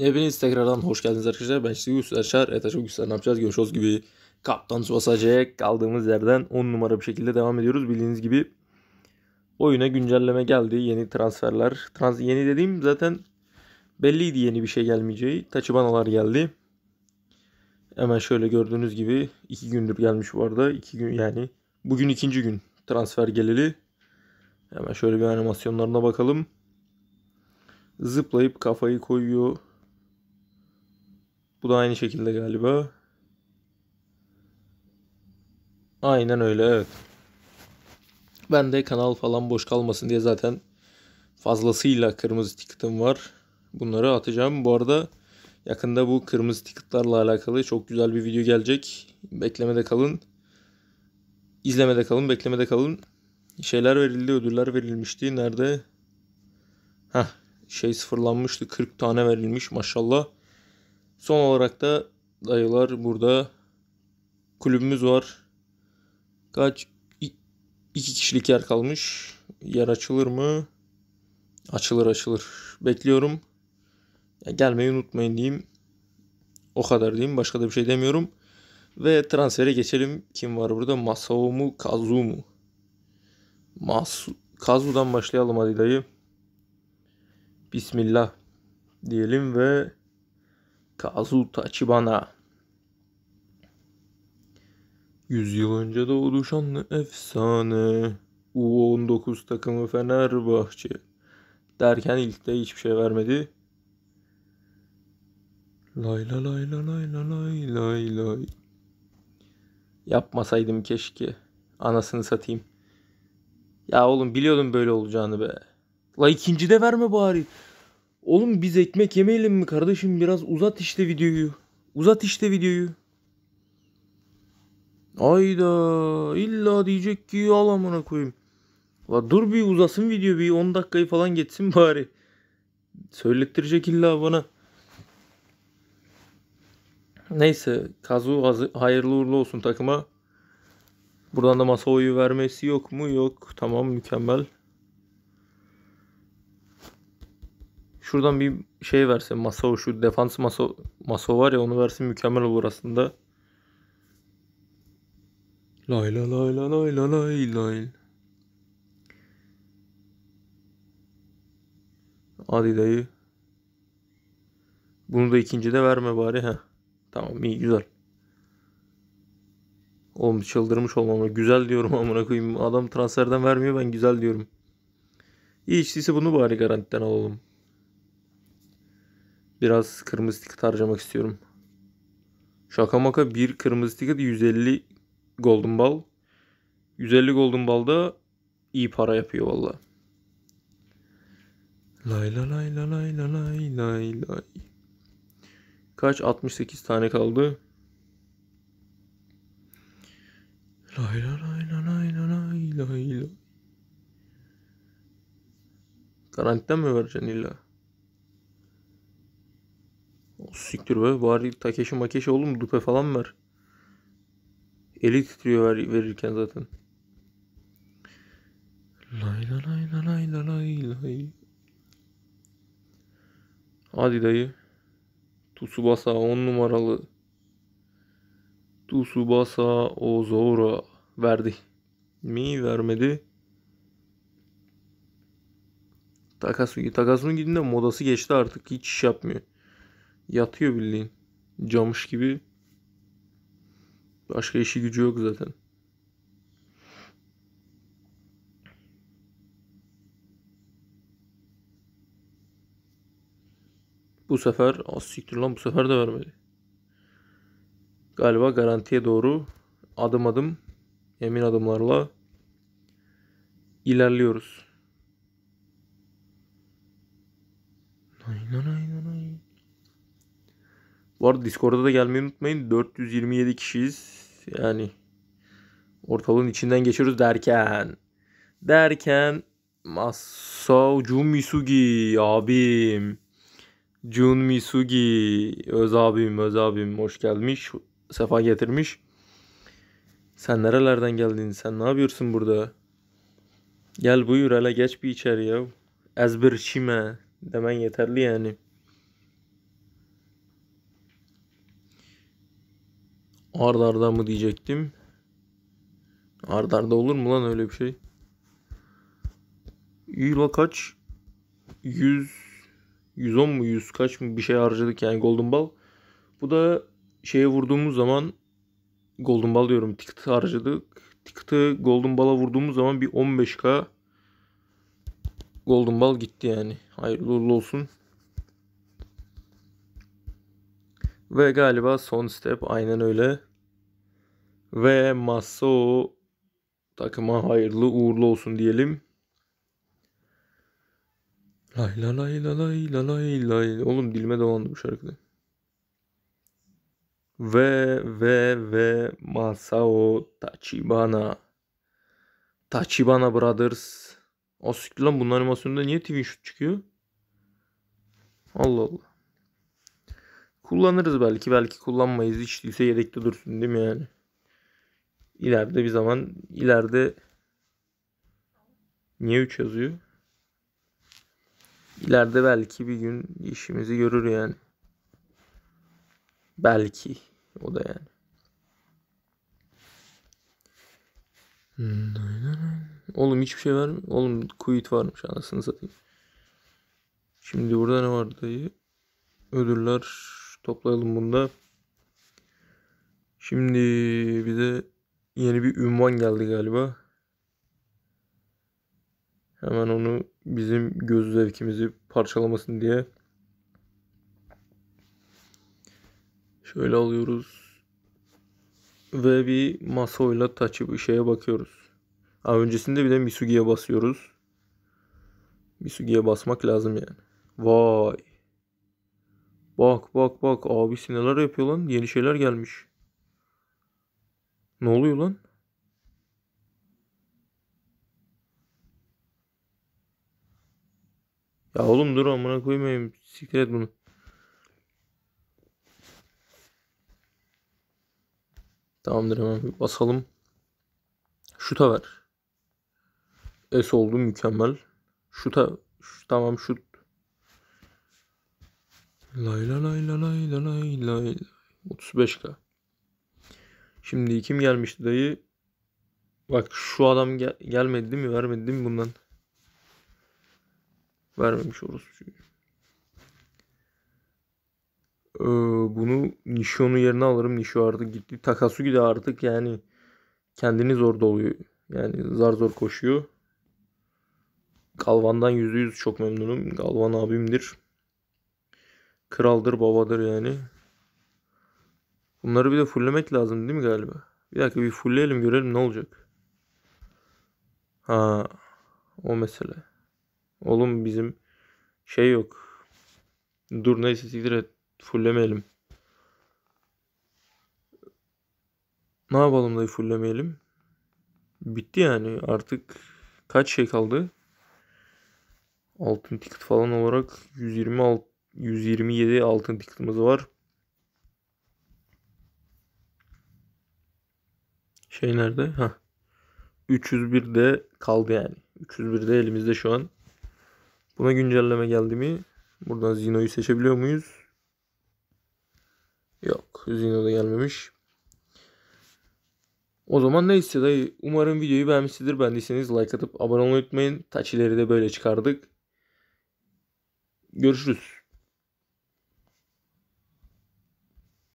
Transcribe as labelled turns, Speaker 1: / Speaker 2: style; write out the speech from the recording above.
Speaker 1: Hepiniz tekrardan hoş geldiniz arkadaşlar. Ben işte Gülsüler Şar. Evet arkadaşlar Gülsüler ne yapacağız? Görüşürüz gibi. Kaptan Tsubasa'ya kaldığımız yerden 10 numara bir şekilde devam ediyoruz. Bildiğiniz gibi oyuna güncelleme geldi. Yeni transferler. Trans yeni dediğim zaten belliydi yeni bir şey gelmeyeceği. Tachibanalar geldi. Hemen şöyle gördüğünüz gibi 2 gündür gelmiş bu arada. 2 gün yani bugün ikinci gün transfer geleli. Hemen şöyle bir animasyonlarına bakalım. Zıplayıp kafayı koyuyor bu da aynı şekilde galiba. Aynen öyle evet. Ben de kanal falan boş kalmasın diye zaten fazlasıyla kırmızı ticket'ım var. Bunları atacağım. Bu arada yakında bu kırmızı ticket'larla alakalı çok güzel bir video gelecek. Beklemede kalın. İzlemede kalın, beklemede kalın. Şeyler verildi, ödüller verilmişti. Nerede? Hah, şey sıfırlanmıştı. 40 tane verilmiş maşallah. Son olarak da dayılar burada kulübümüz var. Kaç iki kişilik yer kalmış. Yer açılır mı? Açılır açılır. Bekliyorum. Ya gelmeyi unutmayın diyeyim. O kadar diyeyim. Başka da bir şey demiyorum. Ve transfere geçelim. Kim var burada? Masao mu? Kazu mu? Masu Kazu'dan başlayalım hadi dayı. Bismillah diyelim ve Kazuta Chibana. Yüzyıl önce de oluşan efsane. U19 takımı Fenerbahçe. Derken ilk de hiçbir şey vermedi. Lay la lay la lay la lay lay lay. Yapmasaydım keşke. Anasını satayım. Ya oğlum biliyordum böyle olacağını be. La ikinci de verme bari. Oğlum biz ekmek yemeyelim mi kardeşim? Biraz uzat işte videoyu. Uzat işte videoyu. Ayda illa diyecek ki al amına koyayım. La dur bir uzasın video bir 10 dakikayı falan geçsin bari. Söylettirecek illa bana. Neyse Kazu hayırlı uğurlu olsun takıma. Buradan da masa oyu vermesi yok mu? Yok. Tamam mükemmel. Şuradan bir şey verse o şu defans masa masa var ya onu versin mükemmel olur aslında. Lay lay lay lay lay lay lay. Hadi dayı. Bunu da ikinci de verme bari ha. Tamam iyi güzel. Oğlum çıldırmış olmama. Güzel diyorum amına koyayım. Adam transferden vermiyor ben güzel diyorum. İyi içtiyse bunu bari garantiden alalım biraz kırmızı ticket harcamak istiyorum. Şaka maka bir kırmızı ticket 150 golden ball. 150 golden ball da iyi para yapıyor valla. Lay la lay la lay la lay lay lay. Kaç? 68 tane kaldı. Lay la lay la lay la lay lay lay. Garantiden mi vereceksin illa? Siktir be bari Takeshi Makeshi oğlum dupe falan ver. Eli titriyor ver, verirken zaten. Lay la lay la lay la lay lay. Hadi dayı. Tsubasa 10 numaralı. Tsubasa Ozora verdi. Mi vermedi. Takasugi. Takasugi'nin de modası geçti artık. Hiç iş yapmıyor. Yatıyor bildiğin. Camış gibi. Başka işi gücü yok zaten. Bu sefer az siktir lan bu sefer de vermedi. Galiba garantiye doğru adım adım emin adımlarla ilerliyoruz. Nay nay nay. Bu arada Discord'a da gelmeyi unutmayın. 427 kişiyiz. Yani ortalığın içinden geçiyoruz derken. Derken Masao Jun Misugi abim. Jun Misugi öz abim öz abim hoş gelmiş. Sefa getirmiş. Sen nerelerden geldin? Sen ne yapıyorsun burada? Gel buyur hele geç bir içeri ya. Ezber çime demen yeterli yani. Ard arda mı diyecektim. Ard arda olur mu lan öyle bir şey? Euro kaç? 100 110 mu 100 kaç mı bir şey harcadık yani Golden Ball. Bu da şeye vurduğumuz zaman Golden Ball diyorum ticket harcadık. Ticket'ı Golden Ball'a vurduğumuz zaman bir 15k Golden Ball gitti yani. Hayırlı uğurlu olsun. Ve galiba son step aynen öyle. Ve Masao takıma hayırlı uğurlu olsun diyelim. Lay la lay la lay la lay lay. Oğlum dilime dolandı bu şarkıda. Ve ve ve Masao Tachibana. Tachibana Brothers. O siktir lan bunun animasyonunda niye TV şut çıkıyor? Allah Allah. Kullanırız belki belki kullanmayız. Hiç değilse yedekte dursun değil mi yani? İleride bir zaman ileride niye 3 yazıyor? İleride belki bir gün işimizi görür yani. Belki o da yani. Oğlum hiçbir şey var mı? Oğlum kuyut varmış anasını satayım. Şimdi burada ne var dayı? Ödüller Toplayalım bunu da. Şimdi de yeni bir ünvan geldi galiba. Hemen onu bizim göz zevkimizi parçalamasın diye. Şöyle alıyoruz. Ve bir masoyla taçıp şeye bakıyoruz. Ha, öncesinde bir de Misugi'ye basıyoruz. Misugi'ye basmak lazım yani. Vay. Bak bak bak abisi neler yapıyor lan? Yeni şeyler gelmiş. Ne oluyor lan? Ya oğlum dur amına koymayayım. Siktir et bunu. Tamamdır hemen basalım. Şuta ver. S oldu mükemmel. Şuta şu, tamam şut Lay lay lay lay lay lay lay. 35k. Şimdi kim gelmişti dayı? Bak şu adam gel gelmedi değil mi? Vermedi değil mi bundan? Vermemiş orası Ee, bunu Nishon'un yerine alırım. Nishon artık gitti. Takasugi gidi artık yani kendini zor doluyor. Yani zar zor koşuyor. Galvan'dan yüz çok memnunum. Galvan abimdir. Kraldır babadır yani. Bunları bir de fulllemek lazım değil mi galiba? Bir dakika bir fullleyelim görelim ne olacak. Ha o mesele. Oğlum bizim şey yok. Dur neyse siktir et. Fullemeyelim. Ne yapalım da fullemeyelim. Bitti yani artık kaç şey kaldı? Altın ticket falan olarak 126 127 altın ticket'ımız var. Şey nerede? Ha. 301 de kaldı yani. 301 de elimizde şu an. Buna güncelleme geldi mi? Buradan Zino'yu seçebiliyor muyuz? Yok. Zino da gelmemiş. O zaman neyse dayı. Umarım videoyu beğenmişsinizdir. Beğendiyseniz like atıp abone olmayı unutmayın. Taçileri de böyle çıkardık. Görüşürüz.